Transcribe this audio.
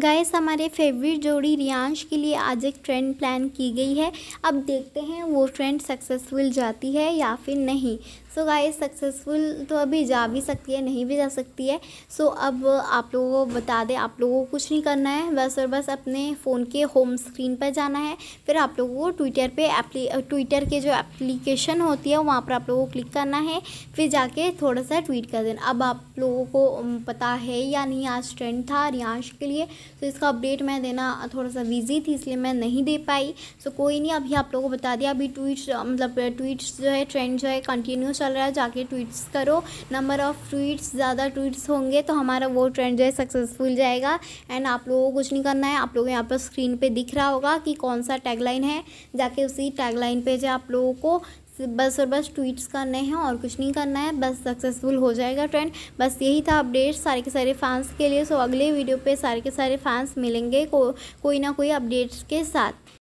guys हमारे favourite जोड़ी रियांश के लिए आज एक ट्रेंड प्लान की गई है अब देखते हैं वो ट्रेंड सक्सेसफुल जाती है या फिर नहीं सो गाइस सक्सेसफुल तो अभी जा भी सकती है नहीं भी जा सकती है सो so, अब आप लोगों को बता दें आप लोगों को कुछ नहीं करना है बस और बस अपने फ़ोन के होम स्क्रीन पर जाना है फिर आप लोगों को ट्विटर पर ट्विटर के जो एप्लीकेशन होती है वहाँ पर आप लोगों को क्लिक करना है फिर जाके थोड़ा सा ट्वीट कर देना अब आप लोगों को पता है या नहीं आज ट्रेंड था रियांश के लिए तो इसका अपडेट मैं देना थोड़ा सा बिजी थी इसलिए मैं नहीं दे पाई सो कोई नहीं अभी आप लोगों को बता दिया अभी ट्वीट्स मतलब ट्वीट्स जो है ट्रेंड जो है कंटिन्यू चल रहा है जाके ट्वीट्स करो नंबर ऑफ ट्वीट्स ज़्यादा ट्वीट्स होंगे तो हमारा वो ट्रेंड जो है सक्सेसफुल जाएगा एंड आप लोगों को कुछ नहीं करना है आप लोगों यहाँ पर स्क्रीन पर दिख रहा होगा कि कौन सा टैगलाइन है जाके उसी टैगलाइन पर जो आप लोगों को बस और बस ट्वीट्स करने हैं और कुछ नहीं करना है बस सक्सेसफुल हो जाएगा ट्रेंड बस यही था अपडेट सारे के सारे फैंस के लिए सो अगले वीडियो पे सारे के सारे फैंस मिलेंगे को कोई ना कोई अपडेट्स के साथ